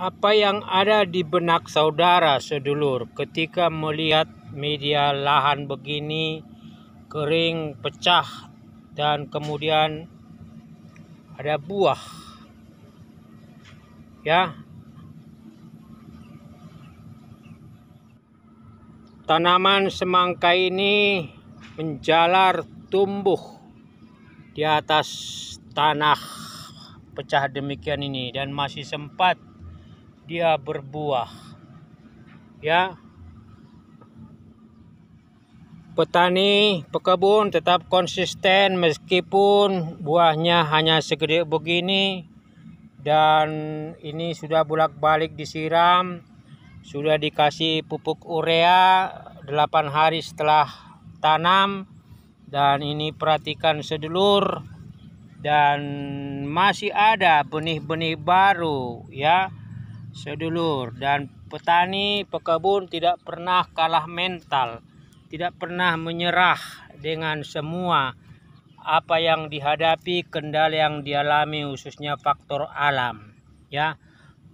apa yang ada di benak saudara sedulur ketika melihat media lahan begini kering, pecah, dan kemudian ada buah? Ya, tanaman semangka ini menjalar tumbuh di atas tanah pecah demikian ini dan masih sempat dia berbuah. Ya. Petani, pekebun tetap konsisten meskipun buahnya hanya segede begini dan ini sudah bolak-balik disiram, sudah dikasih pupuk urea 8 hari setelah tanam dan ini perhatikan sedulur dan masih ada benih-benih baru ya sedulur dan petani pekebun tidak pernah kalah mental tidak pernah menyerah dengan semua apa yang dihadapi kendala yang dialami khususnya faktor alam ya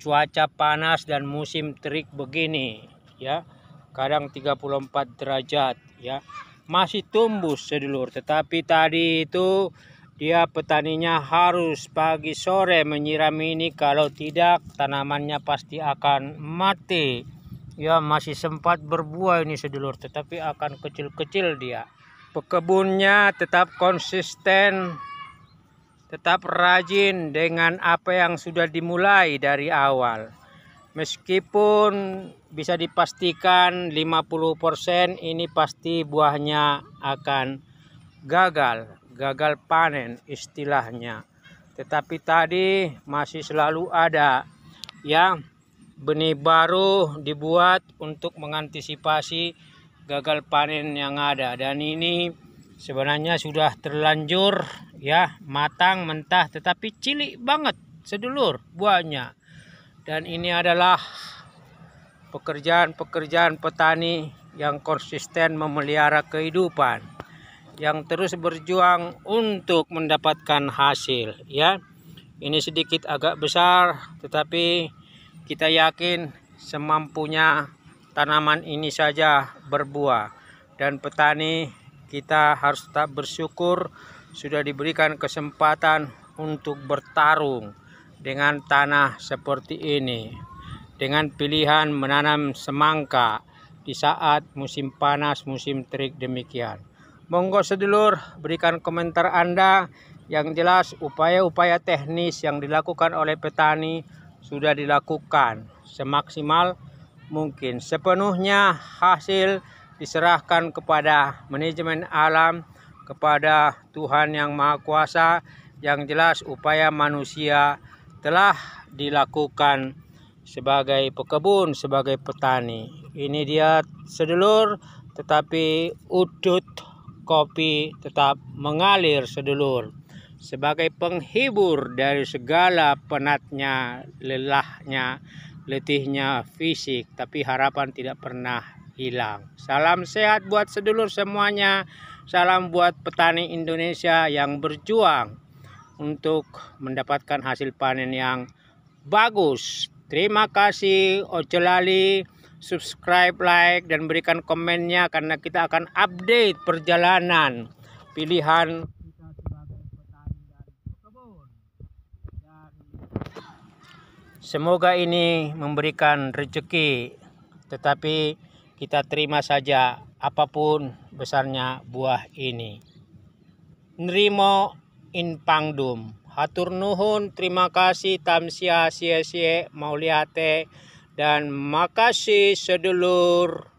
cuaca panas dan musim terik begini ya kadang 34 derajat ya masih tumbuh sedulur tetapi tadi itu dia petaninya harus pagi sore menyiram ini kalau tidak tanamannya pasti akan mati ya masih sempat berbuah ini sedulur tetapi akan kecil-kecil dia pekebunnya tetap konsisten tetap rajin dengan apa yang sudah dimulai dari awal meskipun bisa dipastikan 50% ini pasti buahnya akan gagal gagal panen istilahnya tetapi tadi masih selalu ada yang benih baru dibuat untuk mengantisipasi gagal panen yang ada dan ini sebenarnya sudah terlanjur ya matang mentah tetapi cilik banget sedulur buahnya dan ini adalah pekerjaan-pekerjaan petani yang konsisten memelihara kehidupan yang terus berjuang untuk mendapatkan hasil ya ini sedikit agak besar tetapi kita yakin semampunya tanaman ini saja berbuah dan petani kita harus tetap bersyukur sudah diberikan kesempatan untuk bertarung dengan tanah seperti ini dengan pilihan menanam semangka di saat musim panas musim terik demikian Monggo sedulur berikan komentar Anda yang jelas upaya-upaya teknis yang dilakukan oleh petani sudah dilakukan semaksimal mungkin. Sepenuhnya hasil diserahkan kepada manajemen alam, kepada Tuhan Yang Maha Kuasa. Yang jelas upaya manusia telah dilakukan sebagai pekebun, sebagai petani. Ini dia sedulur tetapi udut kopi tetap mengalir sedulur sebagai penghibur dari segala penatnya, lelahnya, letihnya fisik, tapi harapan tidak pernah hilang. Salam sehat buat sedulur semuanya. Salam buat petani Indonesia yang berjuang untuk mendapatkan hasil panen yang bagus. Terima kasih Ocelali subscribe, like, dan berikan komennya karena kita akan update perjalanan pilihan Semoga ini memberikan rezeki tetapi kita terima saja apapun besarnya buah ini. Nrimo in pangdum. Hatur nuhun, terima kasih, tamsia, sie, sie, mauliate, dan makasih sedulur